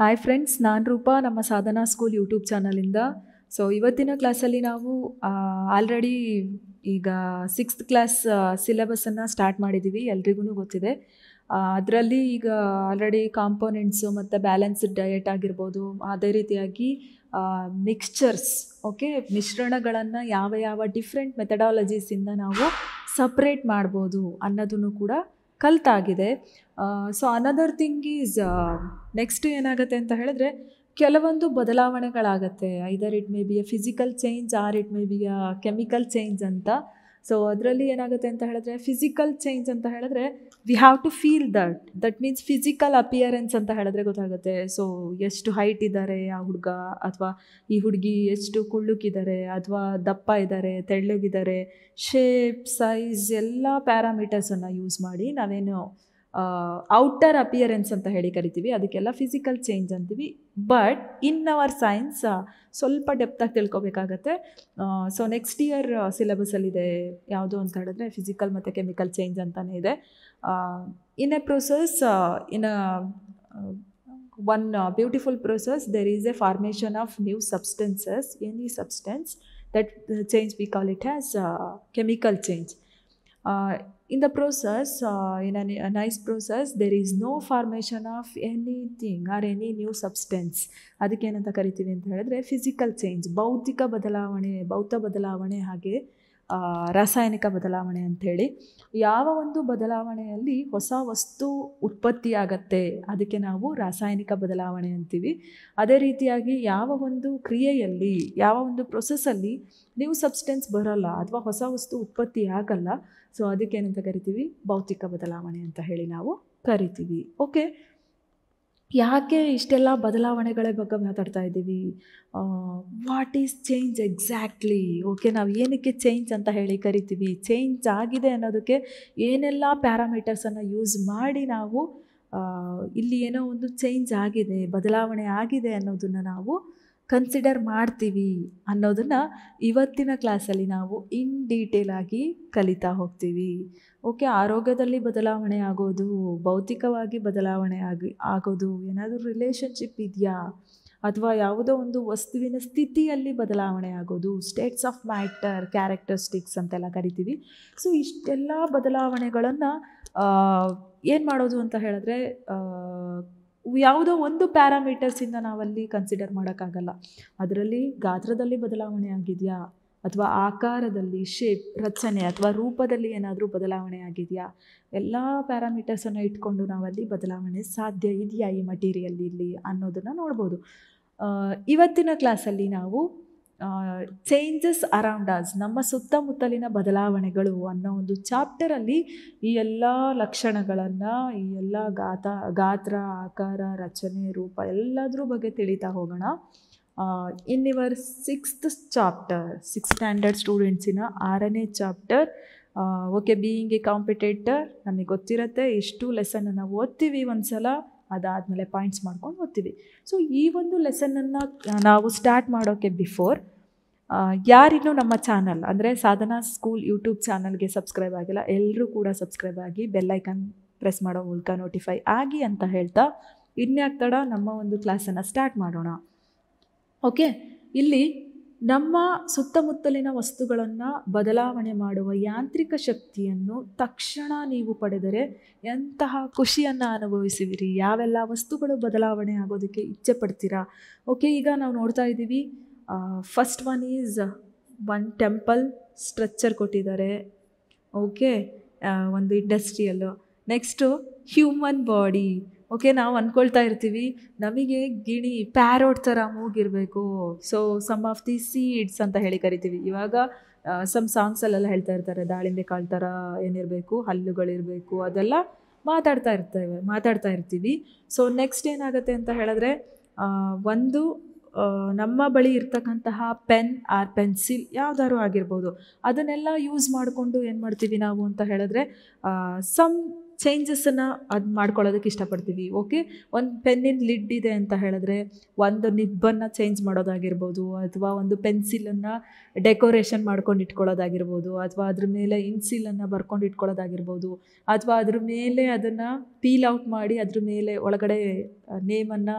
Hi friends ನಾನು ರೂಪ ನಮ್ಮ Sadhana school YouTube ಚಾನಲಿಂದ ಸೊ ಇವತ್ತಿನ ಕ್ಲಾಸಲ್ಲಿ ನಾವು ಆಲ್ರೆಡಿ ಈಗ ಸಿಕ್ಸ್ತ್ ಕ್ಲಾಸ್ ಸಿಲೆಬಸ್ಸನ್ನು ಸ್ಟಾರ್ಟ್ ಮಾಡಿದ್ದೀವಿ ಎಲ್ರಿಗೂ ಗೊತ್ತಿದೆ ಅದರಲ್ಲಿ ಈಗ ಆಲ್ರೆಡಿ ಕಾಂಪೋನೆಂಟ್ಸು ಮತ್ತು ಬ್ಯಾಲೆನ್ಸ್ಡ್ ಡಯಟ್ ಆಗಿರ್ಬೋದು ಅದೇ ರೀತಿಯಾಗಿ ಮಿಕ್ಸ್ಚರ್ಸ್ ಓಕೆ ಮಿಶ್ರಣಗಳನ್ನು ಯಾವ ಯಾವ ಡಿಫ್ರೆಂಟ್ ಮೆಥಡಾಲಜೀಸಿಂದ ನಾವು ಸಪ್ರೇಟ್ ಮಾಡ್ಬೋದು ಅನ್ನೋದನ್ನು ಕೂಡ ಕಲ್ತಾಗಿದೆ so another thing is next ಏನಾಗುತ್ತೆ ಅಂತ ಹೇಳಿದ್ರೆ ಕೆಲವೊಂದು ಬದಲಾವಣೆಗಳಾಗತ್ತೆ either it may be a physical change or it may be a chemical change ಅಂತ ಸೊ ಅದರಲ್ಲಿ ಏನಾಗುತ್ತೆ ಅಂತ ಹೇಳಿದ್ರೆ ಫಿಸಿಕಲ್ ಚೇಂಜ್ ಅಂತ ಹೇಳಿದ್ರೆ we have to feel that that means physical appearance ಅಂತ ಹೇಳಿದ್ರೆ ಗೊತ್ತಾಗುತ್ತೆ ಸೊ ಎಷ್ಟು ಹೈಟ್ ಇದ್ದಾರೆ ಆ ಹುಡುಗ ಅಥವಾ ಈ ಹುಡುಗಿ ಎಷ್ಟು ಕುಳ್ಳುಕಿದ್ದಾರೆ ಅಥವಾ ದಪ್ಪ ಇದ್ದಾರೆ ತೆಳ್ಳಗಿದ್ದಾರೆ ಶೇಪ್ ಸೈಜ್ ಎಲ್ಲ ಪ್ಯಾರಾಮೀಟರ್ಸನ್ನು ಯೂಸ್ ಮಾಡಿ ನಾವೇನು ಔಟರ್ ಅಪಿಯರೆನ್ಸ್ ಅಂತ ಹೇಳಿ ಕರಿತೀವಿ ಅದಕ್ಕೆಲ್ಲ ಫಿಸಿಕಲ್ ಚೇಂಜ್ ಅಂತೀವಿ ಬಟ್ ಇನ್ ಅವರ್ ಸೈನ್ಸ್ ಸ್ವಲ್ಪ ಡೆಪ್ತಾಗಿ ತಿಳ್ಕೊಬೇಕಾಗತ್ತೆ ಸೊ ನೆಕ್ಸ್ಟ್ ಇಯರ್ ಇದೆ ಯಾವುದು ಅಂತ ಹೇಳಿದ್ರೆ ಫಿಸಿಕಲ್ ಮತ್ತು ಕೆಮಿಕಲ್ ಚೇಂಜ್ ಅಂತಲೇ ಇದೆ in a process in one beautiful process there is a formation of new substances any substance that change we call it has chemical change in the process, uh, in a, a nice process, there is no formation of anything or any new substance. ಅದಕ್ಕೇನಂತ ಕರಿತೀವಿ ಅಂತ ಹೇಳಿದ್ರೆ physical change ಭೌತಿಕ ಬದಲಾವಣೆ ಭೌತ ಬದಲಾವಣೆ ಹಾಗೆ ರಾಸಾಯನಿಕ ಬದಲಾವಣೆ ಅಂಥೇಳಿ ಯಾವ ಒಂದು ಬದಲಾವಣೆಯಲ್ಲಿ ಹೊಸ ವಸ್ತು ಉತ್ಪತ್ತಿ ಆಗತ್ತೆ ಅದಕ್ಕೆ ನಾವು ರಾಸಾಯನಿಕ ಬದಲಾವಣೆ ಅಂತೀವಿ ಅದೇ ರೀತಿಯಾಗಿ ಯಾವ ಒಂದು ಕ್ರಿಯೆಯಲ್ಲಿ ಯಾವ ಒಂದು ಪ್ರೊಸೆಸಲ್ಲಿ ನೀವು ಸಬ್ಸ್ಟೆನ್ಸ್ ಬರಲ್ಲ ಅಥವಾ ಹೊಸ ವಸ್ತು ಉತ್ಪತ್ತಿ ಆಗಲ್ಲ ಸೊ ಅದಕ್ಕೇನಂತ ಕರಿತೀವಿ ಭೌತಿಕ ಬದಲಾವಣೆ ಅಂತ ಹೇಳಿ ನಾವು ಕರಿತೀವಿ ಓಕೆ ಯಾಕೆ ಇಷ್ಟೆಲ್ಲ ಬದಲಾವಣೆಗಳ ಬಗ್ಗೆ ಮಾತಾಡ್ತಾ ಇದ್ದೀವಿ what is change exactly okay ನಾವು ಏನಕ್ಕೆ ಚೇಂಜ್ ಅಂತ ಹೇಳಿ ಕರಿತೀವಿ ಚೇಂಜ್ ಆಗಿದೆ ಅನ್ನೋದಕ್ಕೆ ಏನೆಲ್ಲ ಪ್ಯಾರಾಮೀಟರ್ಸನ್ನು ಯೂಸ್ ಮಾಡಿ ನಾವು ಇಲ್ಲಿ ಏನೋ ಒಂದು ಚೇಂಜ್ ಆಗಿದೆ ಬದಲಾವಣೆ ಆಗಿದೆ ಅನ್ನೋದನ್ನು ನಾವು ಕನ್ಸಿಡರ್ ಮಾಡ್ತೀವಿ ಅನ್ನೋದನ್ನು ಇವತ್ತಿನ ಕ್ಲಾಸಲ್ಲಿ ನಾವು ಇನ್ ಡೀಟೇಲ್ ಆಗಿ ಕಲಿತಾ ಹೋಗ್ತೀವಿ ಓಕೆ ಆರೋಗ್ಯದಲ್ಲಿ ಬದಲಾವಣೆ ಆಗೋದು ಭೌತಿಕವಾಗಿ ಬದಲಾವಣೆ ಆಗಿ ಆಗೋದು ಏನಾದರೂ ರಿಲೇಷನ್ಶಿಪ್ ಇದೆಯಾ ಅಥವಾ ಯಾವುದೋ ಒಂದು ವಸ್ತುವಿನ ಸ್ಥಿತಿಯಲ್ಲಿ ಬದಲಾವಣೆ ಆಗೋದು ಸ್ಟೇಟ್ಸ್ ಆಫ್ ಮ್ಯಾಟರ್ ಕ್ಯಾರೆಕ್ಟರ್ಸ್ಟಿಕ್ಸ್ ಅಂತೆಲ್ಲ ಕರಿತೀವಿ ಸೊ ಇಷ್ಟೆಲ್ಲ ಬದಲಾವಣೆಗಳನ್ನು ಏನು ಮಾಡೋದು ಅಂತ ಹೇಳಿದ್ರೆ ಯಾವುದೋ ಒಂದು ಪ್ಯಾರಾಮೀಟರ್ಸಿಂದ ನಾವಲ್ಲಿ ಕನ್ಸಿಡರ್ ಮಾಡೋಕ್ಕಾಗಲ್ಲ ಅದರಲ್ಲಿ ಗಾತ್ರದಲ್ಲಿ ಬದಲಾವಣೆ ಆಗಿದೆಯಾ ಅಥವಾ ಆಕಾರದಲ್ಲಿ ಶೇಪ್ ರಚನೆ ಅಥವಾ ರೂಪದಲ್ಲಿ ಏನಾದರೂ ಬದಲಾವಣೆ ಆಗಿದೆಯಾ ಎಲ್ಲ ಪ್ಯಾರಾಮೀಟರ್ಸನ್ನು ಇಟ್ಕೊಂಡು ನಾವಲ್ಲಿ ಬದಲಾವಣೆ ಸಾಧ್ಯ ಇದೆಯಾ ಈ ಮಟೀರಿಯಲ್ ಇಲ್ಲಿ ಅನ್ನೋದನ್ನು ನೋಡ್ಬೋದು ಇವತ್ತಿನ ಕ್ಲಾಸಲ್ಲಿ ನಾವು ಚೇಂಜಸ್ ಅರೌಂಡ್ ಅಸ್ ನಮ್ಮ ಸುತ್ತಮುತ್ತಲಿನ ಬದಲಾವಣೆಗಳು ಅನ್ನೋ ಒಂದು ಚಾಪ್ಟರಲ್ಲಿ ಈ ಎಲ್ಲ ಲಕ್ಷಣಗಳನ್ನು ಈ ಎಲ್ಲ ಗಾತ ಗಾತ್ರ ಆಕಾರ ರಚನೆ ರೂಪ ಎಲ್ಲದ್ರ ಬಗ್ಗೆ ತಿಳಿತಾ ಹೋಗೋಣ in our sixth chapter six standard ಸ್ಟೂಡೆಂಟ್ಸಿನ ಆರನೇ ಚಾಪ್ಟರ್ ಓಕೆ ಬೀಯಿಂಗ್ ಎ ಕಾಂಪಿಟೇಟರ್ ನಮಗೆ ಗೊತ್ತಿರುತ್ತೆ ಇಷ್ಟು ಲೆಸನನ್ನು ಓದ್ತೀವಿ ಒಂದು ಸಲ ಅದಾದಮೇಲೆ ಪಾಯಿಂಟ್ಸ್ ಮಾಡ್ಕೊಂಡು ಓದ್ತೀವಿ ಸೊ ಈ ಒಂದು ಲೆಸನನ್ನು ನಾವು ಸ್ಟಾರ್ಟ್ ಮಾಡೋಕ್ಕೆ ಬಿಫೋರ್ ಯಾರಿಗೂ ನಮ್ಮ ಚಾನಲ್ ಅಂದರೆ ಸಾಧನಾ ಸ್ಕೂಲ್ ಯೂಟ್ಯೂಬ್ ಚಾನಲ್ಗೆ ಸಬ್ಸ್ಕ್ರೈಬ್ ಆಗಿಲ್ಲ ಎಲ್ಲರೂ ಕೂಡ ಸಬ್ಸ್ಕ್ರೈಬ್ ಆಗಿ ಬೆಲ್ಲೈಕನ್ ಪ್ರೆಸ್ ಮಾಡೋ ಮೂಲಕ ನೋಟಿಫೈ ಆಗಿ ಅಂತ ಹೇಳ್ತಾ ಇನ್ಯಾಕ್ ತಡ ನಮ್ಮ ಒಂದು ಕ್ಲಾಸನ್ನು ಸ್ಟಾರ್ಟ್ ಮಾಡೋಣ ಓಕೆ ಇಲ್ಲಿ ನಮ್ಮ ಸುತ್ತಮುತ್ತಲಿನ ವಸ್ತುಗಳನ್ನು ಬದಲಾವಣೆ ಮಾಡುವ ಯಾಂತ್ರಿಕ ಶಕ್ತಿಯನ್ನು ತಕ್ಷಣ ನೀವು ಪಡೆದರೆ ಎಂತಹ ಖುಷಿಯನ್ನು ಅನುಭವಿಸುವಿರಿ ಯಾವೆಲ್ಲ ವಸ್ತುಗಳು ಬದಲಾವಣೆ ಆಗೋದಕ್ಕೆ ಇಚ್ಛೆ ಪಡ್ತೀರಾ ಓಕೆ ಈಗ ನಾವು ನೋಡ್ತಾ ಇದ್ದೀವಿ first one is one temple structure ಕೊಟ್ಟಿದ್ದಾರೆ ಓಕೆ ಒಂದು ಇಂಡಸ್ಟ್ರಿಯಲ್ಲು ನೆಕ್ಸ್ಟು ಹ್ಯೂಮನ್ ಬಾಡಿ ಓಕೆ ನಾವು ಅಂದ್ಕೊಳ್ತಾ ಇರ್ತೀವಿ ನಮಗೆ ಗಿಣಿ ಪ್ಯಾರೋಟ್ ಥರ ಮೂಗಿರಬೇಕು so some of the seeds ಅಂತ ಹೇಳಿ ಕರಿತೀವಿ ಇವಾಗ ಸಮ್ ಸಾಂಗ್ಸಲ್ಲೆಲ್ಲ ಹೇಳ್ತಾ ಇರ್ತಾರೆ ದಾಳಿಂಬೆ ಕಾಳು ಥರ ಏನಿರಬೇಕು ಹಲ್ಲುಗಳಿರಬೇಕು ಅದೆಲ್ಲ ಮಾತಾಡ್ತಾ ಇರ್ತೇವೆ ಮಾತಾಡ್ತಾ ಇರ್ತೀವಿ ಸೊ ನೆಕ್ಸ್ಟ್ ಏನಾಗುತ್ತೆ ಅಂತ ಹೇಳಿದ್ರೆ ಒಂದು ನಮ್ಮ ಬಳಿ ಇರ್ತಕ್ಕಂತಹ ಪೆನ್ ಆರ್ ಪೆನ್ಸಿಲ್ ಯಾವ್ದಾದ್ರು ಆಗಿರ್ಬೋದು ಅದನ್ನೆಲ್ಲ ಯೂಸ್ ಮಾಡಿಕೊಂಡು ಏನು ಮಾಡ್ತೀವಿ ನಾವು ಅಂತ ಹೇಳಿದ್ರೆ ಸಮ್ ಚೇಂಜಸ್ಸನ್ನು ಅದು ಮಾಡ್ಕೊಳ್ಳೋದಕ್ಕೆ ಇಷ್ಟಪಡ್ತೀವಿ ಓಕೆ ಒಂದು ಪೆನ್ನಿನ ಲಿಡ್ ಇದೆ ಅಂತ ಹೇಳಿದ್ರೆ ಒಂದು ನಿಬ್ಬನ್ನು ಚೇಂಜ್ ಮಾಡೋದಾಗಿರ್ಬೋದು ಅಥವಾ ಒಂದು ಪೆನ್ಸಿಲನ್ನು ಡೆಕೋರೇಷನ್ ಮಾಡ್ಕೊಂಡು ಇಟ್ಕೊಳ್ಳೋದಾಗಿರ್ಬೋದು ಅಥವಾ ಅದ್ರ ಮೇಲೆ ಇನ್ಸಿಲನ್ನು ಬರ್ಕೊಂಡು ಇಟ್ಕೊಳ್ಳೋದಾಗಿರ್ಬೋದು ಅಥವಾ ಅದ್ರ ಮೇಲೆ ಅದನ್ನು ಪೀಲ್ ಔಟ್ ಮಾಡಿ ಅದ್ರ ಮೇಲೆ ಒಳಗಡೆ ನೇಮನ್ನು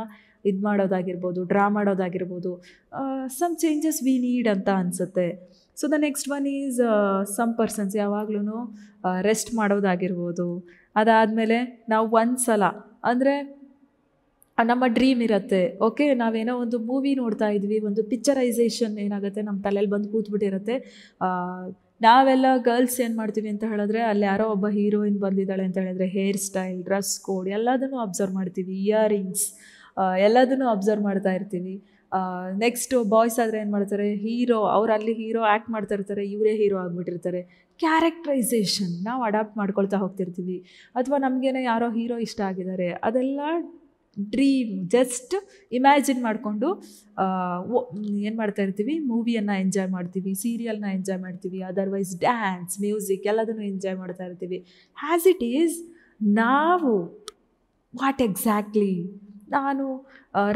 ಇದು ಮಾಡೋದಾಗಿರ್ಬೋದು ಡ್ರಾ ಮಾಡೋದಾಗಿರ್ಬೋದು ಸಮ್ ಚೇಂಜಸ್ ವಿ ನೀಡ್ ಅಂತ ಅನಿಸುತ್ತೆ so the next one is some persons ಯಾವಾಗ್ಲೂ ರೆಸ್ಟ್ ಮಾಡೋದಾಗಿರ್ಬೋದು ಅದಾದಮೇಲೆ ನಾವು ಒಂದು ಸಲ ಅಂದರೆ ನಮ್ಮ ಡ್ರೀಮ್ ಇರುತ್ತೆ ಓಕೆ ನಾವೇನೋ ಒಂದು ಮೂವಿ ನೋಡ್ತಾ ಇದ್ವಿ ಒಂದು ಪಿಕ್ಚರೈಸೇಷನ್ ಏನಾಗುತ್ತೆ ನಮ್ಮ ತಲೆಯಲ್ಲಿ ಬಂದು ಕೂತ್ಬಿಟ್ಟಿರುತ್ತೆ ನಾವೆಲ್ಲ ಗರ್ಲ್ಸ್ ಏನು ಮಾಡ್ತೀವಿ ಅಂತ ಹೇಳಿದ್ರೆ ಅಲ್ಲಿ ಯಾರೋ ಒಬ್ಬ ಹೀರೋಯಿನ್ ಬಂದಿದ್ದಾಳೆ ಅಂತ ಹೇಳಿದ್ರೆ ಹೇರ್ ಸ್ಟೈಲ್ ಡ್ರೆಸ್ ಕೋಡ್ ಎಲ್ಲದನ್ನು ಅಬ್ಸರ್ವ್ ಮಾಡ್ತೀವಿ ಇಯರಿಂಗ್ಸ್ ಎಲ್ಲದನ್ನು ಅಬ್ಸರ್ವ್ ಮಾಡ್ತಾ ಇರ್ತೀವಿ ನೆಕ್ಸ್ಟು ಬಾಯ್ಸ್ ಆದರೆ ಏನು ಮಾಡ್ತಾರೆ ಹೀರೋ ಅವ್ರು ಅಲ್ಲಿ ಹೀರೋ ಆ್ಯಕ್ಟ್ ಮಾಡ್ತಾ ಇರ್ತಾರೆ ಇವರೇ ಹೀರೋ ಆಗಿಬಿಟ್ಟಿರ್ತಾರೆ ಕ್ಯಾರೆಕ್ಟ್ರೈಸೇಷನ್ ನಾವು ಅಡಾಪ್ಟ್ ಮಾಡ್ಕೊಳ್ತಾ ಹೋಗ್ತಿರ್ತೀವಿ ಅಥವಾ ನಮಗೇನೋ ಯಾರೋ ಹೀರೋ ಇಷ್ಟ ಆಗಿದ್ದಾರೆ ಅದೆಲ್ಲ ಡ್ರೀಮ್ ಜಸ್ಟ್ ಇಮ್ಯಾಜಿನ್ ಮಾಡಿಕೊಂಡು ಏನು ಮಾಡ್ತಾ ಇರ್ತೀವಿ ಮೂವಿಯನ್ನು ಎಂಜಾಯ್ ಮಾಡ್ತೀವಿ ಸೀರಿಯಲ್ನ ಎಂಜಾಯ್ ಮಾಡ್ತೀವಿ ಅದರ್ವೈಸ್ ಡ್ಯಾನ್ಸ್ ಮ್ಯೂಸಿಕ್ ಎಲ್ಲದನ್ನು ಎಂಜಾಯ್ ಮಾಡ್ತಾ ಇರ್ತೀವಿ ಹ್ಯಾಸ್ ಇಟ್ ಈಸ್ ನಾವು ವಾಟ್ ಎಕ್ಸಾಕ್ಟ್ಲಿ ನಾನು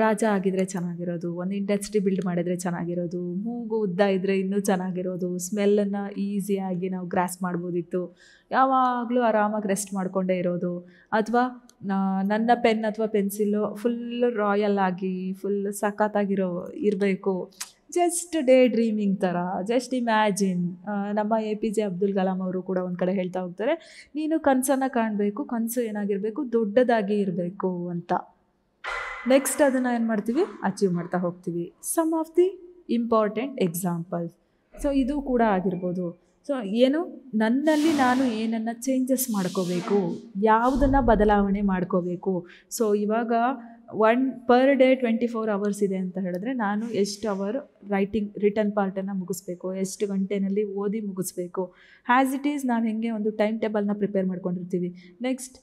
ರಾಜ ಆಗಿದ್ರೆ ಚೆನ್ನಾಗಿರೋದು ಒಂದು ಇಂಡಸ್ಟ್ರಿ ಬಿಲ್ಡ್ ಮಾಡಿದರೆ ಚೆನ್ನಾಗಿರೋದು ಮೂಗು ಉದ್ದ ಇದ್ದರೆ ಇನ್ನೂ ಚೆನ್ನಾಗಿರೋದು ಸ್ಮೆಲ್ಲನ್ನು ಈಸಿಯಾಗಿ ನಾವು ಗ್ರಾಸ್ ಮಾಡ್ಬೋದಿತ್ತು ಯಾವಾಗಲೂ ಆರಾಮಾಗಿ ರೆಸ್ಟ್ ಮಾಡಿಕೊಂಡೇ ಇರೋದು ಅಥವಾ ನನ್ನ ಪೆನ್ ಅಥವಾ ಪೆನ್ಸಿಲ್ಲು ಫುಲ್ಲು ರಾಯಲ್ ಆಗಿ ಫುಲ್ ಸಖತ್ತಾಗಿರೋ ಇರಬೇಕು ಜಸ್ಟ್ ಡೇ ಡ್ರೀಮಿಂಗ್ ಥರ ಜಸ್ಟ್ ಇಮ್ಯಾಜಿನ್ ನಮ್ಮ A P J Abdul Kalam ಅವರು ಕೂಡ ಒಂದು ಕಡೆ ಹೇಳ್ತಾ ಹೋಗ್ತಾರೆ ನೀನು ಕನಸನ್ನು ಕಾಣಬೇಕು ಕನಸು ಏನಾಗಿರಬೇಕು ದೊಡ್ಡದಾಗಿ ಇರಬೇಕು ಅಂತ ನೆಕ್ಸ್ಟ್ ಅದನ್ನು ಏನು ಮಾಡ್ತೀವಿ ಅಚೀವ್ ಮಾಡ್ತಾ ಹೋಗ್ತೀವಿ some of the important examples so ಇದು ಕೂಡ ಆಗಿರ್ಬೋದು ಸೊ ಏನು ನನ್ನಲ್ಲಿ ನಾನು ಏನನ್ನು ಚೇಂಜಸ್ ಮಾಡ್ಕೋಬೇಕು ಯಾವುದನ್ನು ಬದಲಾವಣೆ ಮಾಡ್ಕೋಬೇಕು ಸೊ ಇವಾಗ one per day twenty four hours ಇದೆ ಅಂತ ಹೇಳಿದ್ರೆ ನಾನು ಎಷ್ಟು ಅವರ್ ರೈಟಿಂಗ್ ರಿಟರ್ನ್ ಪಾರ್ಟನ್ನು ಮುಗಿಸ್ಬೇಕು ಎಷ್ಟು ಗಂಟೆನಲ್ಲಿ ಓದಿ ಮುಗಿಸ್ಬೇಕು ಹ್ಯಾಸ್ ಇಟ್ ಈಸ್ ನಾನು ಹೇಗೆ ಒಂದು ಟೈಮ್ ಟೇಬಲ್ನ ಪ್ರಿಪೇರ್ ಮಾಡ್ಕೊಂಡಿರ್ತೀವಿ next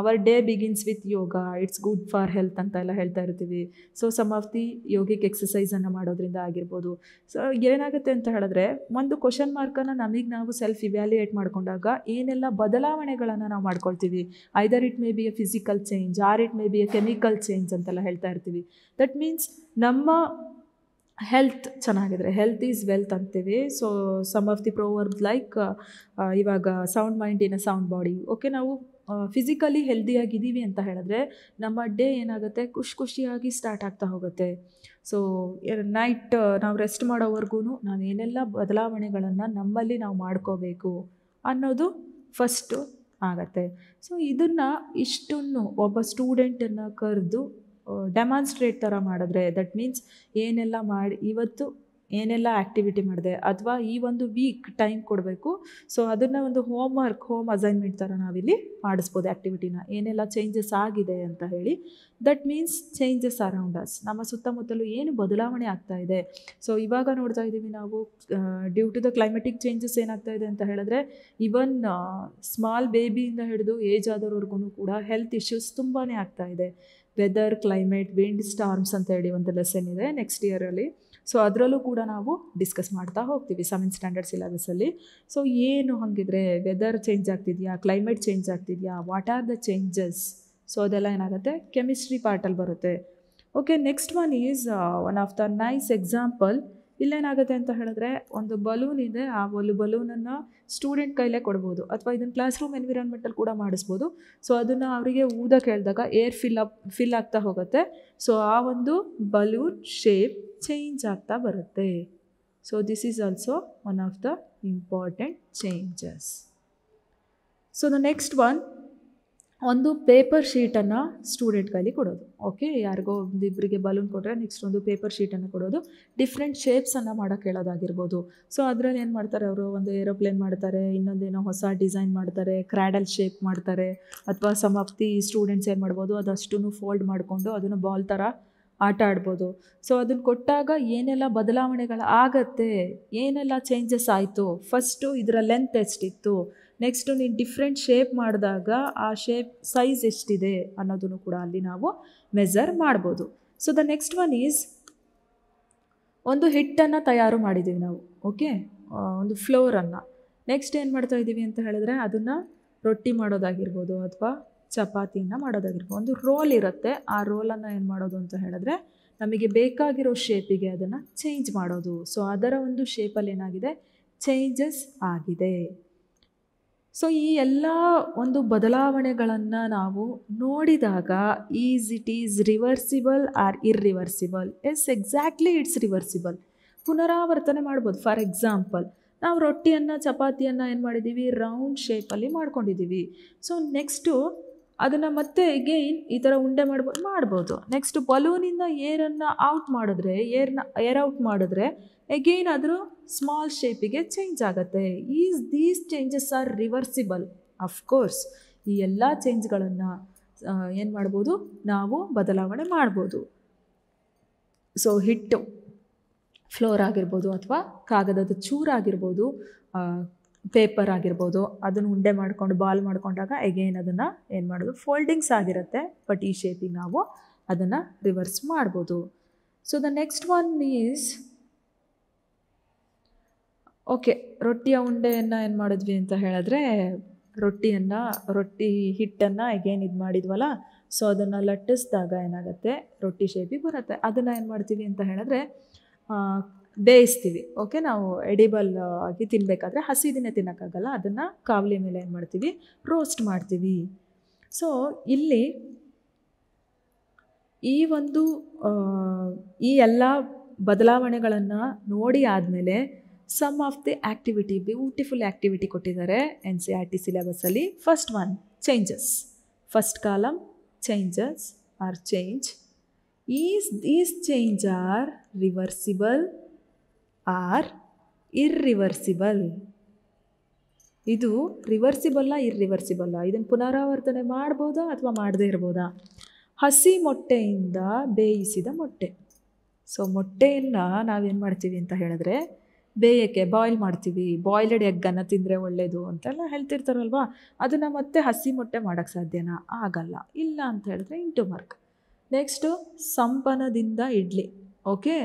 our day begins with yoga it's good for health ಅಂತ ಎಲ್ಲ ಹೇಳ್ತಾ ಇರ್ತೀವಿ so some of the yogic ಎಕ್ಸಸೈಸನ್ನು ಮಾಡೋದ್ರಿಂದ ಆಗಿರ್ಬೋದು ಸೊ ಏನಾಗುತ್ತೆ ಅಂತ ಹೇಳಿದ್ರೆ ಒಂದು ಕ್ವಶನ್ ಮಾರ್ಕನ್ನು ನಮಗೆ ನಾವು ಸೆಲ್ಫ್ ಇವ್ಯಾಲ್ಯೂಯೇಟ್ ಮಾಡಿಕೊಂಡಾಗ ಏನೆಲ್ಲ ಬದಲಾವಣೆಗಳನ್ನು ನಾವು ಮಾಡ್ಕೊಳ್ತೀವಿ either it may be a physical change or it may be a chemical change ಅಂತೆಲ್ಲ ಹೇಳ್ತಾ ಇರ್ತೀವಿ ದಟ್ ಮೀನ್ಸ್ ನಮ್ಮ ಹೆಲ್ತ್ ಚೆನ್ನಾಗಿದ್ರೆ ಹೆಲ್ತ್ ಈಸ್ ವೆಲ್ತ್ ಅಂತೀವಿ so some of the proverb like ಇವಾಗ sound mind in a sound body okay ನಾವು physically ಹೆಲ್ದಿಯಾಗಿದ್ದೀವಿ ಅಂತ ಹೇಳಿದ್ರೆ ನಮ್ಮ ಡೇ ಏನಾಗುತ್ತೆ ಖುಷಿ ಖುಷಿಯಾಗಿ ಸ್ಟಾರ್ಟ್ ಆಗ್ತಾ ಹೋಗುತ್ತೆ ಸೊ ನೈಟ್ ನಾವು ರೆಸ್ಟ್ ಮಾಡೋವರೆಗೂ ನಾವು ಏನೆಲ್ಲ ಬದಲಾವಣೆಗಳನ್ನು ನಮ್ಮಲ್ಲಿ ನಾವು ಮಾಡ್ಕೋಬೇಕು ಅನ್ನೋದು ಫಸ್ಟು ಆಗತ್ತೆ ಸೊ ಇದನ್ನು ಇಷ್ಟನ್ನು ಒಬ್ಬ ಸ್ಟೂಡೆಂಟನ್ನು ಕರೆದು ಡೆಮಾನ್ಸ್ಟ್ರೇಟ್ ಥರ ಮಾಡಿದ್ರೆ ದಟ್ ಮೀನ್ಸ್ ಏನೆಲ್ಲ ಮಾಡಿ ಇವತ್ತು ಏನೆಲ್ಲ ಆ್ಯಕ್ಟಿವಿಟಿ ಮಾಡಿದೆ ಅಥವಾ ಈ ಒಂದು ವೀಕ್ ಟೈಮ್ ಕೊಡಬೇಕು ಸೊ ಅದನ್ನು ಒಂದು ಹೋಮ್ ವರ್ಕ್ ಹೋಮ್ ಅಸೈನ್ಮೆಂಟ್ ಥರ ನಾವಿಲ್ಲಿ ಮಾಡಿಸ್ಬೋದು ಆ್ಯಕ್ಟಿವಿಟಿನ ಏನೆಲ್ಲ ಚೇಂಜಸ್ ಆಗಿದೆ ಅಂತ ಹೇಳಿ that means changes around us ನಮ್ಮ ಸುತ್ತಮುತ್ತಲು ಏನು ಬದಲಾವಣೆ ಆಗ್ತಾ ಇದೆ ಸೊ ಇವಾಗ ನೋಡ್ತಾ ಇದ್ದೀವಿ ನಾವು due to the climatic changes ಏನಾಗ್ತಾ ಇದೆ ಅಂತ ಹೇಳಿದ್ರೆ ಈವನ್ ಸ್ಮಾಲ್ ಬೇಬಿಯಿಂದ ಹಿಡಿದು ಏಜ್ ಆದವ್ರವ್ರಿಗೂ ಕೂಡ ಹೆಲ್ತ್ ಇಶ್ಯೂಸ್ ತುಂಬಾ ಆಗ್ತಾ ಇದೆ ವೆದರ್ ಕ್ಲೈಮೇಟ್ ವಿಂಡ್ ಸ್ಟಾರ್ಮ್ಸ್ ಅಂತ ಹೇಳಿ ಒಂದು ಲೆಸನ್ ಇದೆ ನೆಕ್ಸ್ಟ್ ಇಯರಲ್ಲಿ ಸೊ ಅದರಲ್ಲೂ ಕೂಡ ನಾವು ಡಿಸ್ಕಸ್ ಮಾಡ್ತಾ ಹೋಗ್ತೀವಿ ಸೆವೆನ್ ಸ್ಟ್ಯಾಂಡರ್ಡ್ ಸಿಲೆಬಸ್ಸಲ್ಲಿ ಸೊ ಏನು ಹಾಗಿದ್ರೆ ವೆದರ್ ಚೇಂಜ್ ಆಗ್ತಿದೆಯಾ ಕ್ಲೈಮೇಟ್ ಚೇಂಜ್ ಆಗ್ತಿದೆಯಾ what are the changes so ಅದೆಲ್ಲ ಏನಾಗುತ್ತೆ ಕೆಮಿಸ್ಟ್ರಿ ಪಾರ್ಟಲ್ಲಿ ಬರುತ್ತೆ okay next one is one of the nice example ಇಲ್ಲೇನಾಗುತ್ತೆ ಅಂತ ಹೇಳಿದ್ರೆ ಒಂದು ಬಲೂನ್ ಇದೆ ಆ ಒಂದು ಬಲೂನನ್ನು ಸ್ಟೂಡೆಂಟ್ ಕೈಲೇ ಕೊಡ್ಬೋದು ಅಥವಾ ಇದನ್ನು ಕ್ಲಾಸ್ ರೂಮ್ ಎನ್ವಿರಾನ್ಮೆಂಟಲ್ಲಿ ಕೂಡ ಮಾಡಿಸ್ಬೋದು ಸೊ ಅದನ್ನು ಅವರಿಗೆ ಊದ ಕೇಳಿದಾಗ ಏರ್ ಫಿಲ್ ಅಪ್ ಫಿಲ್ ಆಗ್ತಾ ಹೋಗುತ್ತೆ ಸೊ ಆ ಒಂದು ಬಲೂನ್ ಶೇಪ್ ಚೇಂಜ್ ಆಗ್ತಾ ಬರುತ್ತೆ so this is also one of the important changes so the next one ಒಂದು ಪೇಪರ್ ಶೀಟನ್ನು ಸ್ಟೂಡೆಂಟ್ಗಲ್ಲಿ ಕೊಡೋದು ಓಕೆ ಯಾರಿಗೋ ಒಂದಿಬ್ಬರಿಗೆ ಬಲೂನ್ ಕೊಟ್ಟರೆ ನೆಕ್ಸ್ಟ್ ಒಂದು ಪೇಪರ್ ಶೀಟನ್ನು ಕೊಡೋದು ಡಿಫ್ರೆಂಟ್ ಶೇಪ್ಸನ್ನು ಮಾಡೋಕ್ಕೆ ಹೇಳೋದಾಗಿರ್ಬೋದು ಸೊ ಅದರಲ್ಲಿ ಏನು ಮಾಡ್ತಾರೆ ಅವರು ಒಂದು ಏರೋಪ್ಲೇನ್ ಮಾಡ್ತಾರೆ ಇನ್ನೊಂದೇನೋ ಹೊಸ ಡಿಸೈನ್ ಮಾಡ್ತಾರೆ ಕ್ರ್ಯಾಡಲ್ ಶೇಪ್ ಮಾಡ್ತಾರೆ ಅಥವಾ ಸಮಾಪ್ತಿ ಸ್ಟೂಡೆಂಟ್ಸ್ ಏನು ಮಾಡ್ಬೋದು ಅದಷ್ಟು ಫೋಲ್ಡ್ ಮಾಡಿಕೊಂಡು ಅದನ್ನು ಬಾಲ್ ಥರ ಆಟ ಆಡ್ಬೋದು ಸೊ ಅದನ್ನು ಕೊಟ್ಟಾಗ ಏನೆಲ್ಲ ಬದಲಾವಣೆಗಳಾಗತ್ತೆ ಏನೆಲ್ಲ ಚೇಂಜಸ್ ಆಯಿತು ಫಸ್ಟು ಇದರ ಲೆಂತ್ ಎಷ್ಟಿತ್ತು ನೆಕ್ಸ್ಟು ನೀನು ಡಿಫ್ರೆಂಟ್ ಶೇಪ್ ಮಾಡಿದಾಗ ಆ ಶೇಪ್ ಸೈಜ್ ಎಷ್ಟಿದೆ ಅನ್ನೋದನ್ನು ಕೂಡ ಅಲ್ಲಿ ನಾವು ಮೆಸರ್ ಮಾಡ್ಬೋದು so the next one is ಒಂದು ಹಿಟ್ಟನ್ನು ತಯಾರು ಮಾಡಿದ್ದೀವಿ ನಾವು ಓಕೆ ಒಂದು ಫ್ಲೋರನ್ನು ನೆಕ್ಸ್ಟ್ ಏನು ಮಾಡ್ತಾ ಇದ್ದೀವಿ ಅಂತ ಹೇಳಿದ್ರೆ ಅದನ್ನು ರೊಟ್ಟಿ ಮಾಡೋದಾಗಿರ್ಬೋದು ಅಥವಾ ಚಪಾತಿಯನ್ನು ಮಾಡೋದಾಗಿರ್ಬೋದು ಒಂದು ರೋಲ್ ಇರುತ್ತೆ ಆ ರೋಲನ್ನು ಏನು ಮಾಡೋದು ಅಂತ ಹೇಳಿದ್ರೆ ನಮಗೆ ಬೇಕಾಗಿರೋ ಶೇಪಿಗೆ ಅದನ್ನು ಚೇಂಜ್ ಮಾಡೋದು ಸೊ ಅದರ ಒಂದು ಶೇಪಲ್ಲಿ ಏನಾಗಿದೆ ಚೇಂಜಸ್ ಆಗಿದೆ ಸೊ ಈ ಎಲ್ಲ ಒಂದು ಬದಲಾವಣೆಗಳನ್ನು ನಾವು ನೋಡಿದಾಗ is it is reversible or irreversible yes exactly it's reversible ಪುನರಾವರ್ತನೆ ಮಾಡ್ಬೋದು ಫಾರ್ ಎಕ್ಸಾಂಪಲ್ ನಾವು ರೊಟ್ಟಿಯನ್ನು ಚಪಾತಿಯನ್ನು ಏನು ಮಾಡಿದ್ದೀವಿ ರೌಂಡ್ ಶೇಪಲ್ಲಿ ಮಾಡ್ಕೊಂಡಿದ್ದೀವಿ ಸೊ ನೆಕ್ಸ್ಟು ಅದನ್ನು ಮತ್ತೆ ಗೈನ್ ಈ ಥರ ಉಂಡೆ ಮಾಡ್ಬೋದು ಮಾಡ್ಬೋದು ನೆಕ್ಸ್ಟ್ ಬಲೂನಿಂದ ಏರನ್ನು ಔಟ್ ಮಾಡಿದ್ರೆ ಏರ್ನ ಏರ್ ಔಟ್ ಮಾಡಿದ್ರೆ ಎಗೇನ್ ಆದರೂ ಸ್ಮಾಲ್ ಶೇಪಿಗೆ ಚೇಂಜ್ ಆಗುತ್ತೆ is these changes are reversible of course ಈ ಎಲ್ಲ ಚೇಂಜ್ಗಳನ್ನು ಏನು ಮಾಡ್ಬೋದು ನಾವು ಬದಲಾವಣೆ ಮಾಡ್ಬೋದು ಸೊ ಹಿಟ್ಟು ಫ್ಲೋರ್ ಆಗಿರ್ಬೋದು ಅಥವಾ ಕಾಗದದ ಚೂರಾಗಿರ್ಬೋದು ಪೇಪರ್ ಆಗಿರ್ಬೋದು ಅದನ್ನು ಉಂಡೆ ಮಾಡಿಕೊಂಡು ಬಾಲ್ ಮಾಡಿಕೊಂಡಾಗ ಎಗೇನ್ ಅದನ್ನು ಏನು ಮಾಡೋದು ಫೋಲ್ಡಿಂಗ್ಸ್ ಆಗಿರುತ್ತೆ ಬಟ್ ಈ ಶೇಪಿಗೆ ನಾವು ಅದನ್ನು ರಿವರ್ಸ್ ಮಾಡ್ಬೋದು so the next one is okay ರೊಟ್ಟಿಯ ಉಂಡೆಯನ್ನು ಏನು ಮಾಡಿದ್ವಿ ಅಂತ ಹೇಳಿದ್ರೆ ರೊಟ್ಟಿಯನ್ನು ರೊಟ್ಟಿ ಹಿಟ್ಟನ್ನು ಅಗೇನ್ ಇದು ಮಾಡಿದ್ವಲ್ಲ ಸೊ ಅದನ್ನು ಲಟ್ಟಿಸಿದಾಗ ಏನಾಗುತ್ತೆ ರೊಟ್ಟಿ ಶೇಪಿಗೆ ಬರುತ್ತೆ ಅದನ್ನು ಏನು ಮಾಡ್ತೀವಿ ಅಂತ ಹೇಳಿದ್ರೆ ಬೇಯಿಸ್ತೀವಿ ಓಕೆ ನಾವು ಎಡಿಬಲ್ ಆಗಿ ತಿನ್ನಬೇಕಾದ್ರೆ ಹಸಿದಿನೇ ತಿನ್ನೋಕ್ಕಾಗಲ್ಲ ಅದನ್ನು ಕಾವಲಿ ಮೇಲೆ ಏನು ಮಾಡ್ತೀವಿ ರೋಸ್ಟ್ ಮಾಡ್ತೀವಿ ಸೊ ಇಲ್ಲಿ ಈ ಒಂದು ಈ ಎಲ್ಲ ಬದಲಾವಣೆಗಳನ್ನು ನೋಡಿ ಆದಮೇಲೆ some of the activity beautiful activity ಕೊಟ್ಟಿದ್ದಾರೆ ಎನ್ ಸಿ ಆರ್ ಟಿ ಸಿಲೆಬಸ್ಸಲ್ಲಿ first one changes first column changes are change is these change are reversible or irreversible ಇದು ರಿವರ್ಸಿಬಲ್ಲ ಇರ್ರಿವರ್ಸಿಬಲ್ಲ ಇದನ್ನು ಪುನರಾವರ್ತನೆ ಮಾಡ್ಬೋದಾ ಅಥವಾ ಮಾಡದೇ ಇರ್ಬೋದಾ ಹಸಿ ಮೊಟ್ಟೆಯಿಂದ ಬೇಯಿಸಿದ ಮೊಟ್ಟೆ ಸೊ ಮೊಟ್ಟೆಯನ್ನು ನಾವೇನು ಮಾಡ್ತೀವಿ ಅಂತ ಹೇಳಿದ್ರೆ ಬೇಯಕ್ಕೆ ಬಾಯ್ಲ್ ಮಾಡ್ತೀವಿ ಬಾಯ್ಲ್ಡ್ ಎಗ್ಗನ್ನು ತಿಂದರೆ ಒಳ್ಳೆಯದು ಅಂತೆಲ್ಲ ಹೇಳ್ತಿರ್ತಾರಲ್ವ ಅದನ್ನು ಮತ್ತೆ ಹಸಿ ಮೊಟ್ಟೆ ಮಾಡೋಕ್ಕೆ ಸಾಧ್ಯನಾ ಆಗಲ್ಲ ಇಲ್ಲ ಅಂತ ಹೇಳಿದ್ರೆ ಇಂಟು ಮಾರ್ಕ್ ನೆಕ್ಸ್ಟು ಸಂಪನದಿಂದ ಇಡ್ಲಿ ಓಕೆ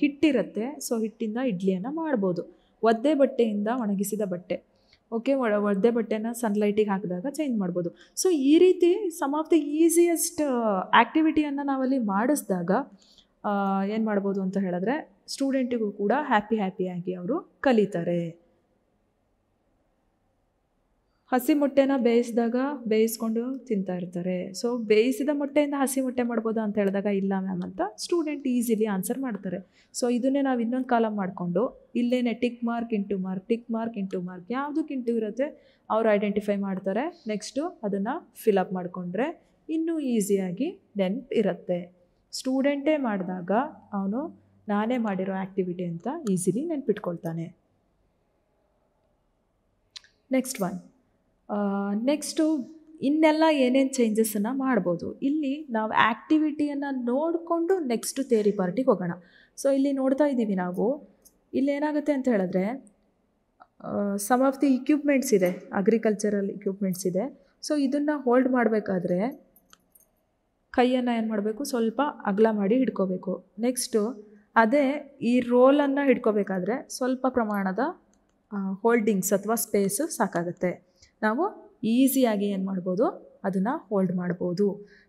ಹಿಟ್ಟಿರುತ್ತೆ ಸೊ ಹಿಟ್ಟಿಂದ ಇಡ್ಲಿಯನ್ನು ಮಾಡ್ಬೋದು ಒದ್ದೆ ಬಟ್ಟೆಯಿಂದ ಒಣಗಿಸಿದ ಬಟ್ಟೆ ಓಕೆ ಒದ್ದೆ ಬಟ್ಟೆನ ಸನ್ಲೈಟಿಗೆ ಹಾಕಿದಾಗ ಚೇಂಜ್ ಮಾಡ್ಬೋದು ಸೊ ಈ ರೀತಿ ಸಮ್ ಆಫ್ ದಿ ಈಸಿಯೆಸ್ಟ್ ಆ್ಯಕ್ಟಿವಿಟಿಯನ್ನು ನಾವಲ್ಲಿ ಮಾಡಿಸಿದಾಗ ಏನು ಮಾಡ್ಬೋದು ಅಂತ ಹೇಳಿದ್ರೆ ಸ್ಟೂಡೆಂಟಿಗೂ ಕೂಡ ಹ್ಯಾಪಿ ಹ್ಯಾಪಿಯಾಗಿ ಅವರು ಕಲಿತಾರೆ ಹಸಿ ಮೊಟ್ಟೆನ ಬೇಯಿಸಿದಾಗ ಬೇಯಿಸ್ಕೊಂಡು ತಿಂತಾ ಇರ್ತಾರೆ ಸೊ ಬೇಯಿಸಿದ ಮೊಟ್ಟೆಯಿಂದ ಹಸಿ ಮೊಟ್ಟೆ ಅಂತ ಹೇಳಿದಾಗ ಇಲ್ಲ ಮ್ಯಾಮ್ ಅಂತ ಸ್ಟೂಡೆಂಟ್ ಈಸಿಲಿ ಆನ್ಸರ್ ಮಾಡ್ತಾರೆ ಸೊ ಇದನ್ನೇ ನಾವು ಇನ್ನೊಂದು ಕಾಲ ಮಾಡಿಕೊಂಡು ಇಲ್ಲೇನೆ tick mark into mark tick mark into mark ಯಾವುದಕ್ಕೆ ಇಂಟು ಇರುತ್ತೆ ಅವ್ರು ಐಡೆಂಟಿಫೈ ಮಾಡ್ತಾರೆ ನೆಕ್ಸ್ಟು ಅದನ್ನು ಫಿಲಪ್ ಮಾಡಿಕೊಂಡ್ರೆ ಇನ್ನೂ ಈಸಿಯಾಗಿ ನೆನ್ಪು ಇರುತ್ತೆ ಸ್ಟೂಡೆಂಟೇ ಮಾಡಿದಾಗ ಅವನು ನಾನೇ ಮಾಡಿರೋ ಆ್ಯಕ್ಟಿವಿಟಿ ಅಂತ ಈಸಿಲಿ ನೆನ್ಪಿಟ್ಕೊಳ್ತಾನೆ ನೆಕ್ಸ್ಟ್ ಒನ್ ನೆಕ್ಸ್ಟು ಇನ್ನೆಲ್ಲ ಏನೇನು ಚೇಂಜಸನ್ನು ಮಾಡ್ಬೋದು ಇಲ್ಲಿ ನಾವು ಆ್ಯಕ್ಟಿವಿಟಿಯನ್ನು ನೋಡಿಕೊಂಡು ನೆಕ್ಸ್ಟು ಥೇರಿ ಪಾರ್ಟಿಗೆ ಹೋಗೋಣ ಸೊ ಇಲ್ಲಿ ನೋಡ್ತಾ ಇದ್ದೀವಿ ನಾವು ಇಲ್ಲೇನಾಗುತ್ತೆ ಅಂತ ಹೇಳಿದ್ರೆ ಸಮ್ ಆಫ್ ದಿ ಇಕ್ವಿಪ್ಮೆಂಟ್ಸ್ ಇದೆ ಅಗ್ರಿಕಲ್ಚರಲ್ ಇಕ್ವಿಪ್ಮೆಂಟ್ಸ್ ಇದೆ ಸೊ ಇದನ್ನು ಹೋಲ್ಡ್ ಮಾಡಬೇಕಾದ್ರೆ ಕೈಯನ್ನು ಏನು ಮಾಡಬೇಕು ಸ್ವಲ್ಪ ಅಗಲ ಮಾಡಿ ಹಿಡ್ಕೋಬೇಕು ನೆಕ್ಸ್ಟು ಅದೇ ಈ ರೋಲನ್ನು ಹಿಡ್ಕೋಬೇಕಾದ್ರೆ ಸ್ವಲ್ಪ ಪ್ರಮಾಣದ ಹೋಲ್ಡಿಂಗ್ಸ್ ಅಥವಾ ಸ್ಪೇಸು ಸಾಕಾಗುತ್ತೆ ನಾವು ಈಸಿಯಾಗಿ ಏನು ಮಾಡ್ಬೋದು ಅದನ್ನು ಹೋಲ್ಡ್ ಮಾಡ್ಬೋದು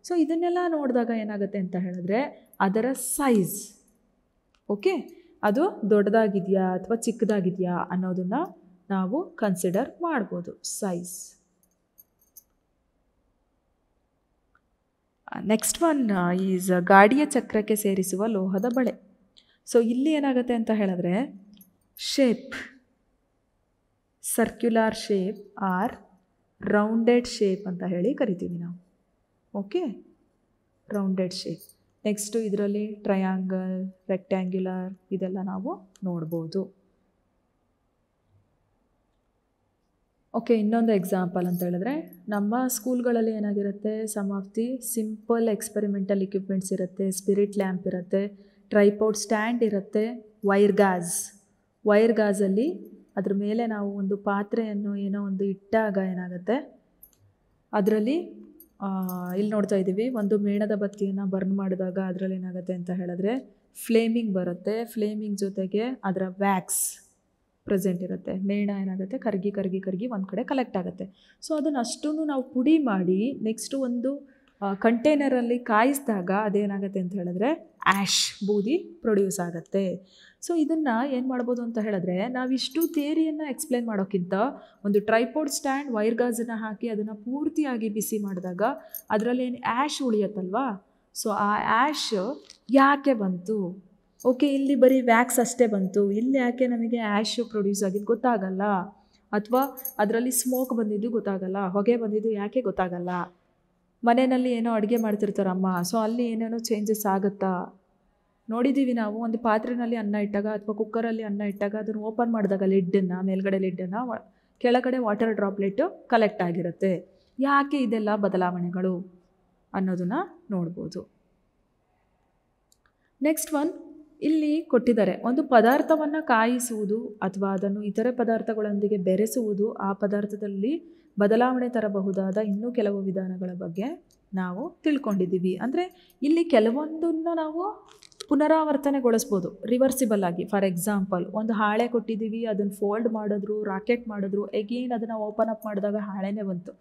ಸೊ ಇದನ್ನೆಲ್ಲ ನೋಡಿದಾಗ ಏನಾಗುತ್ತೆ ಅಂತ ಹೇಳಿದ್ರೆ ಅದರ ಸೈಜ್ ಓಕೆ ಅದು ದೊಡ್ಡದಾಗಿದೆಯಾ ಅಥವಾ ಚಿಕ್ಕದಾಗಿದೆಯಾ ಅನ್ನೋದನ್ನು ನಾವು ಕನ್ಸಿಡರ್ ಮಾಡ್ಬೋದು ಸೈಜ್ ನೆಕ್ಸ್ಟ್ ಒನ್ ಈಸ್ ಗಾಡಿಯ ಚಕ್ರಕ್ಕೆ ಸೇರಿಸುವ ಲೋಹದ ಬಳೆ ಸೊ ಇಲ್ಲಿ ಏನಾಗುತ್ತೆ ಅಂತ ಹೇಳಿದ್ರೆ shape circular shape or rounded shape ಅಂತ ಹೇಳಿ ಕರಿತೀವಿ ನಾವು ಓಕೆ ರೌಂಡೆಡ್ ಶೇಪ್ ನೆಕ್ಸ್ಟು ಇದರಲ್ಲಿ ಟ್ರಯಾಂಗಲ್ ರೆಕ್ಟ್ಯಾಂಗ್ಯುಲರ್ ಇದೆಲ್ಲ ನಾವು ನೋಡ್ಬೋದು ಓಕೆ ಇನ್ನೊಂದು ಎಕ್ಸಾಂಪಲ್ ಅಂತ ಹೇಳಿದ್ರೆ ನಮ್ಮ ಸ್ಕೂಲ್ಗಳಲ್ಲಿ ಏನಾಗಿರುತ್ತೆ some of the simple experimental equipments ಇರುತ್ತೆ ಸ್ಪಿರಿಟ್ ಲ್ಯಾಂಪ್ ಇರುತ್ತೆ ಟ್ರೈಪೌಟ್ ಸ್ಟ್ಯಾಂಡ್ ಇರುತ್ತೆ ವೈರ್ ಗ್ಯಾಸ್ ವೈರ್ ಗ್ಯಾಸಲ್ಲಿ ಅದ್ರ ಮೇಲೆ ನಾವು ಒಂದು ಪಾತ್ರೆಯನ್ನು ಏನೋ ಒಂದು ಇಟ್ಟಾಗ ಏನಾಗುತ್ತೆ ಅದರಲ್ಲಿ ಇಲ್ಲಿ ನೋಡ್ತಾ ಇದ್ದೀವಿ ಒಂದು ಮೇಣದ ಬತ್ತಿಯನ್ನು ಬರ್ನ್ ಮಾಡಿದಾಗ ಅದರಲ್ಲಿ ಏನಾಗುತ್ತೆ ಅಂತ ಹೇಳಿದ್ರೆ ಫ್ಲೇಮಿಂಗ್ ಬರುತ್ತೆ ಫ್ಲೇಮಿಂಗ್ ಜೊತೆಗೆ ಅದರ ವ್ಯಾಕ್ಸ್ ಪ್ರೆಸೆಂಟ್ ಇರುತ್ತೆ ಮೇಣ ಏನಾಗುತ್ತೆ ಕರ್ಗಿ ಕರ್ಗಿ ಕರ್ಗಿ ಒಂದು ಕಡೆ ಕಲೆಕ್ಟ್ ಆಗುತ್ತೆ ಸೊ ಅದನ್ನು ಅಷ್ಟೂ ನಾವು ಪುಡಿ ಮಾಡಿ ನೆಕ್ಸ್ಟು ಒಂದು ಕಂಟೈನರಲ್ಲಿ ಕಾಯಿಸಿದಾಗ ಅದೇನಾಗುತ್ತೆ ಅಂತ ಹೇಳಿದ್ರೆ ಆ್ಯಶ್ ಬೂದಿ ಪ್ರೊಡ್ಯೂಸ್ ಆಗುತ್ತೆ ಸೊ ಇದನ್ನು ಏನು ಮಾಡ್ಬೋದು ಅಂತ ಹೇಳಿದ್ರೆ ನಾವು ಇಷ್ಟು ಥೇರಿಯನ್ನು ಎಕ್ಸ್ಪ್ಲೇನ್ ಮಾಡೋಕ್ಕಿಂತ ಒಂದು ಟ್ರೈಪೋಡ್ ಸ್ಟ್ಯಾಂಡ್ ವೈರ್ ಗಾಜನ್ನು ಹಾಕಿ ಅದನ್ನು ಪೂರ್ತಿಯಾಗಿ ಬಿಸಿ ಮಾಡಿದಾಗ ಅದರಲ್ಲಿ ಏನು ಆ್ಯಶ್ ಉಳಿಯತ್ತಲ್ವಾ ಸೊ ಆ ಆ್ಯಶ್ ಯಾಕೆ ಬಂತು ಓಕೆ ಇಲ್ಲಿ ಬರೀ ವ್ಯಾಕ್ಸ್ ಅಷ್ಟೇ ಬಂತು ಇಲ್ಲಿ ಯಾಕೆ ನಮಗೆ ಆ್ಯಶ್ ಪ್ರೊಡ್ಯೂಸ್ ಆಗಿದ್ದು ಗೊತ್ತಾಗಲ್ಲ ಅಥವಾ ಅದರಲ್ಲಿ ಸ್ಮೋಕ್ ಬಂದಿದ್ದು ಗೊತ್ತಾಗಲ್ಲ ಹೊಗೆ ಬಂದಿದ್ದು ಯಾಕೆ ಗೊತ್ತಾಗಲ್ಲ ಮನೆಯಲ್ಲಿ ಏನೋ ಅಡುಗೆ ಮಾಡ್ತಿರ್ತಾರಮ್ಮ ಸೊ ಅಲ್ಲಿ ಏನೇನೋ ಚೇಂಜಸ್ ಆಗುತ್ತಾ ನೋಡಿದ್ದೀವಿ ನಾವು ಒಂದು ಪಾತ್ರೆಯಲ್ಲಿ ಅನ್ನ ಇಟ್ಟಾಗ ಅಥವಾ ಕುಕ್ಕರಲ್ಲಿ ಅನ್ನ ಇಟ್ಟಾಗ ಅದನ್ನು ಓಪನ್ ಮಾಡಿದಾಗ ಲಿಡ್ಡನ್ನು ಮೇಲ್ಗಡೆ ಲಿಡ್ಡನ್ನು ಕೆಳಗಡೆ ವಾಟರ್ ಡ್ರಾಪ್ಲೆಟ್ಟು ಕಲೆಕ್ಟ್ ಆಗಿರುತ್ತೆ ಯಾಕೆ ಇದೆಲ್ಲ ಬದಲಾವಣೆಗಳು ಅನ್ನೋದನ್ನು ನೋಡ್ಬೋದು ನೆಕ್ಸ್ಟ್ ಒನ್ ಇಲ್ಲಿ ಕೊಟ್ಟಿದ್ದಾರೆ ಒಂದು ಪದಾರ್ಥವನ್ನು ಕಾಯಿಸುವುದು ಅಥವಾ ಅದನ್ನು ಇತರೆ ಪದಾರ್ಥಗಳೊಂದಿಗೆ ಬೆರೆಸುವುದು ಆ ಪದಾರ್ಥದಲ್ಲಿ ಬದಲಾವಣೆ ತರಬಹುದಾದ ಇನ್ನೂ ಕೆಲವು ವಿಧಾನಗಳ ಬಗ್ಗೆ ನಾವು ತಿಳ್ಕೊಂಡಿದ್ದೀವಿ ಅಂದರೆ ಇಲ್ಲಿ ಕೆಲವೊಂದನ್ನು ನಾವು ಪುನರಾವರ್ತನೆಗೊಳಿಸ್ಬೋದು ರಿವರ್ಸಿಬಲ್ ಆಗಿ ಫಾರ್ ಎಕ್ಸಾಂಪಲ್ ಒಂದು ಹಾಳೆ ಕೊಟ್ಟಿದ್ದೀವಿ ಅದನ್ನು ಫೋಲ್ಡ್ ಮಾಡಿದ್ರು ರಾಕೆಟ್ ಮಾಡಿದ್ರು ಎಗೇನ್ ಅದನ್ನು ಓಪನ್ ಅಪ್ ಮಾಡಿದಾಗ ಹಾಳೆನೇ ಬಂತು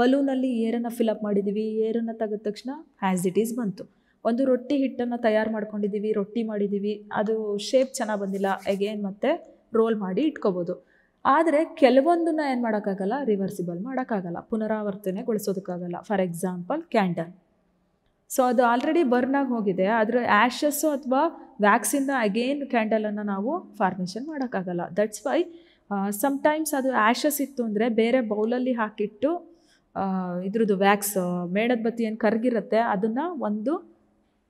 ಬಲೂನಲ್ಲಿ ಏರನ್ನು ಫಿಲ್ ಅಪ್ ಮಾಡಿದ್ದೀವಿ ಏರನ್ನು ತೆಗೆದ ತಕ್ಷಣ ಆ್ಯಸ್ ಇಟ್ ಈಸ್ ಬಂತು ಒಂದು ರೊಟ್ಟಿ ಹಿಟ್ಟನ್ನು ತಯಾರು ಮಾಡ್ಕೊಂಡಿದ್ದೀವಿ ರೊಟ್ಟಿ ಮಾಡಿದ್ದೀವಿ ಅದು ಶೇಪ್ ಚೆನ್ನಾಗಿ ಬಂದಿಲ್ಲ ಅಗೇನ್ ಮತ್ತೆ ರೋಲ್ ಮಾಡಿ ಇಟ್ಕೋಬೋದು ಆದರೆ ಕೆಲವೊಂದನ್ನ ಏನು ಮಾಡೋಕ್ಕಾಗಲ್ಲ ರಿವರ್ಸಿಬಲ್ ಮಾಡೋಕ್ಕಾಗಲ್ಲ ಪುನರಾವರ್ತನೆಗೊಳಿಸೋದಕ್ಕಾಗಲ್ಲ ಫಾರ್ ಎಕ್ಸಾಂಪಲ್ ಕ್ಯಾಂಡಲ್ ಸೊ ಅದು ಆಲ್ರೆಡಿ ಬರ್ನಾಗಿ ಹೋಗಿದೆ ಆದರೆ ಆ್ಯಶಸ್ಸು ಅಥವಾ ವ್ಯಾಕ್ಸಿಂದ ಅಗೇನ್ ಕ್ಯಾಂಡಲನ್ನು ನಾವು ಫಾರ್ಮೇಷನ್ ಮಾಡೋಕ್ಕಾಗಲ್ಲ ದಟ್ಸ್ ವೈ ಸಮಟೈಮ್ಸ್ ಅದು ಆ್ಯಶಸ್ ಇತ್ತು ಅಂದರೆ ಬೇರೆ ಬೌಲಲ್ಲಿ ಹಾಕಿಟ್ಟು ಇದ್ರದ್ದು ವ್ಯಾಕ್ಸ್ ಮೇಣದ ಬತ್ತಿ ಏನು ಕರಗಿರುತ್ತೆ ಅದನ್ನು ಒಂದು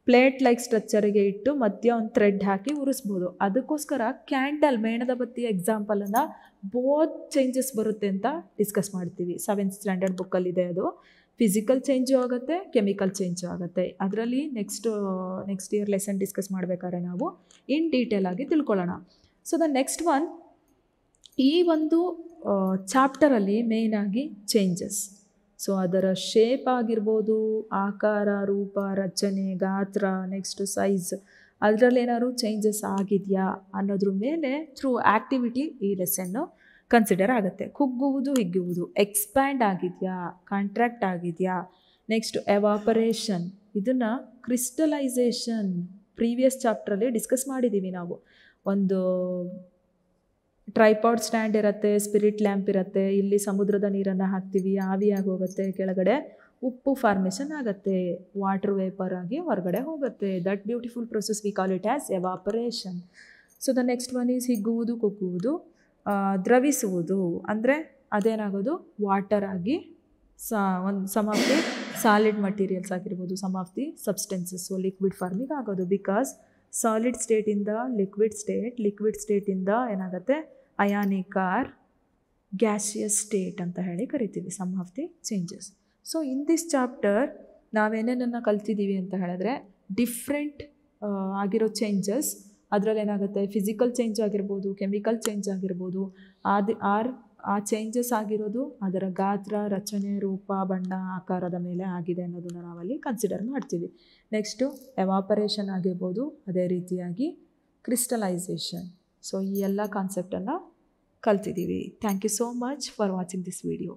ಪ್ಲೇಟ್ ಲೈಕ್ ಸ್ಟ್ರಕ್ಚರಿಗೆ ಇಟ್ಟು ಮಧ್ಯ ಒಂದು ಥ್ರೆಡ್ ಹಾಕಿ ಉರಿಸ್ಬೋದು ಅದಕ್ಕೋಸ್ಕರ ಕ್ಯಾಂಡಲ್ ಮೇಣದ ಬತ್ತಿ ಎಕ್ಸಾಂಪಲನ್ನು ಬೋತ್ ಚೇಂಜಸ್ ಬರುತ್ತೆ ಅಂತ ಡಿಸ್ಕಸ್ ಮಾಡ್ತೀವಿ ಸೆವೆಂತ್ ಸ್ಟ್ಯಾಂಡರ್ಡ್ ಬುಕ್ಕಲ್ಲಿದೆ ಅದು ಫಿಸಿಕಲ್ ಚೇಂಜು ಆಗುತ್ತೆ ಕೆಮಿಕಲ್ ಚೇಂಜು ಆಗುತ್ತೆ ಅದರಲ್ಲಿ next next year lesson discuss ಮಾಡಬೇಕಾದ್ರೆ ನಾವು ಇನ್ ಡೀಟೇಲ್ ಆಗಿ ತಿಳ್ಕೊಳ್ಳೋಣ ಸೊ ದ ನೆಕ್ಸ್ಟ್ ಒನ್ ಈ ಒಂದು ಚಾಪ್ಟರಲ್ಲಿ ಮೇಯ್ನಾಗಿ ಚೇಂಜಸ್ ಸೊ ಅದರ ಶೇಪ್ ಆಗಿರ್ಬೋದು ಆಕಾರ ರೂಪ ರಚನೆ ಗಾತ್ರ ನೆಕ್ಸ್ಟ್ ಸೈಜ್ ಅದರಲ್ಲಿ ಏನಾದರೂ ಚೇಂಜಸ್ ಆಗಿದೆಯಾ ಅನ್ನೋದ್ರ ಮೇಲೆ ಥ್ರೂ ಆ್ಯಕ್ಟಿವಿಟಿ ಈ ಲೆಸನ್ನು ಕನ್ಸಿಡರ್ ಆಗುತ್ತೆ ಕುಗ್ಗುವುದು ಹಿಗ್ಗುವುದು ಎಕ್ಸ್ಪ್ಯಾಂಡ್ ಆಗಿದೆಯಾ ಕಾಂಟ್ರಾಕ್ಟ್ ಆಗಿದೆಯಾ ನೆಕ್ಸ್ಟ್ ಎವಾಪರೇಷನ್ ಇದನ್ನು ಕ್ರಿಸ್ಟಲೈಸೇಷನ್ ಪ್ರೀವಿಯಸ್ ಚಾಪ್ಟ್ರಲ್ಲಿ ಡಿಸ್ಕಸ್ ಮಾಡಿದ್ದೀವಿ ನಾವು ಒಂದು ಟ್ರೈಪಾಡ್ ಸ್ಟ್ಯಾಂಡ್ ಇರುತ್ತೆ ಸ್ಪಿರಿಟ್ ಲ್ಯಾಂಪ್ ಇರುತ್ತೆ ಇಲ್ಲಿ ಸಮುದ್ರದ ನೀರನ್ನು ಹಾಕ್ತೀವಿ ಆವಿಯಾಗಿ ಹೋಗುತ್ತೆ ಕೆಳಗಡೆ ಉಪ್ಪು ಫಾರ್ಮೇಷನ್ ಆಗುತ್ತೆ ವಾಟರ್ ವೇಪರ್ ಆಗಿ ಹೊರಗಡೆ ಹೋಗುತ್ತೆ that beautiful process we call it as evaporation so the next one is ಹಿಗ್ಗುವುದು ಕುಗ್ಗುವುದು ದ್ರವಿಸುವುದು ಅಂದರೆ ಅದೇನಾಗೋದು ವಾಟರ್ ಆಗಿ ಸಾ ಒಂದು some of the solid materials ಆಗಿರ್ಬೋದು some of the substances liquid ಫಾರ್ಮಿಗೆ ಆಗೋದು ಬಿಕಾಸ್ ಸಾಲಿಡ್ ಸ್ಟೇಟಿಂದ ಲಿಕ್ವಿಡ್ ಸ್ಟೇಟ್ ಲಿಕ್ವಿಡ್ ಸ್ಟೇಟಿಂದ ಏನಾಗುತ್ತೆ ಅಯಾನಿಕ್ ಆರ್ ಗ್ಯಾಸಿಯಸ್ ಸ್ಟೇಟ್ ಅಂತ ಹೇಳಿ ಕರಿತೀವಿ some of the changes so in this chapter ನಾವೇನೇನನ್ನು ಕಲ್ತಿದ್ದೀವಿ ಅಂತ ಹೇಳಿದ್ರೆ ಡಿಫ್ರೆಂಟ್ ಆಗಿರೋ ಚೇಂಜಸ್ ಅದರಲ್ಲಿ ಏನಾಗುತ್ತೆ ಫಿಸಿಕಲ್ ಚೇಂಜ್ ಆಗಿರ್ಬೋದು ಕೆಮಿಕಲ್ ಚೇಂಜ್ ಆಗಿರ್ಬೋದು ಅದು ಆರ್ ಆ ಚೇಂಜಸ್ ಆಗಿರೋದು ಅದರ ಗಾತ್ರ ರಚನೆ ರೂಪ ಬಣ್ಣ ಆಕಾರದ ಮೇಲೆ ಆಗಿದೆ ಅನ್ನೋದನ್ನು ನಾವಲ್ಲಿ ಕನ್ಸಿಡರ್ ಮಾಡ್ತೀವಿ ನೆಕ್ಸ್ಟು ಎವಾಪರೇಷನ್ ಆಗಿರ್ಬೋದು ಅದೇ ರೀತಿಯಾಗಿ ಕ್ರಿಸ್ಟಲೈಸೇಷನ್ ಸೊ ಈ ಎಲ್ಲ ಕಾನ್ಸೆಪ್ಟನ್ನು ಕಲ್ತಿದ್ದೀವಿ thank you so much for watching this video